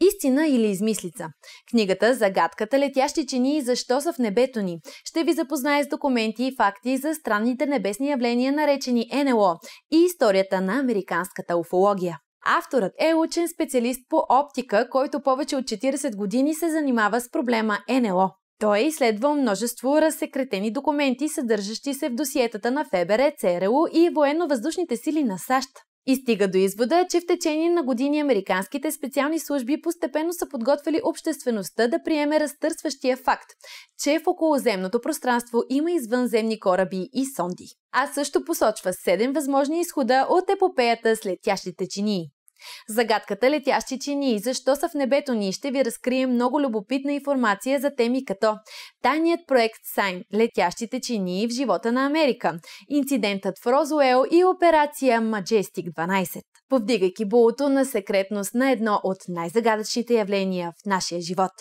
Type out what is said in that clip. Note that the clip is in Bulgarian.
Истина или измислица? Книгата Загадката летящи чини и защо са в небето ни. Ще ви запознае с документи и факти за странните небесни явления, наречени НЛО и историята на американската уфология. Авторът е учен специалист по оптика, който повече от 40 години се занимава с проблема НЛО. Той е изследвал множество разсекретени документи, съдържащи се в досиетата на ФБР, ЦРУ и военно-въздушните сили на САЩ. И стига до извода, че в течение на години американските специални служби постепенно са подготвили обществеността да приеме разтърсващия факт, че в околоземното пространство има извънземни кораби и сонди. А също посочва 7 възможни изхода от епопеята с летящите чинии. Загадката летящи чинии, защо са в небето ни, ще ви разкрием много любопитна информация за теми като тайният проект Сайн, летящите чинии в живота на Америка, инцидентът в Розуел и операция Маджестик 12 повдигайки булото на секретност на едно от най-загадъчните явления в нашия живот.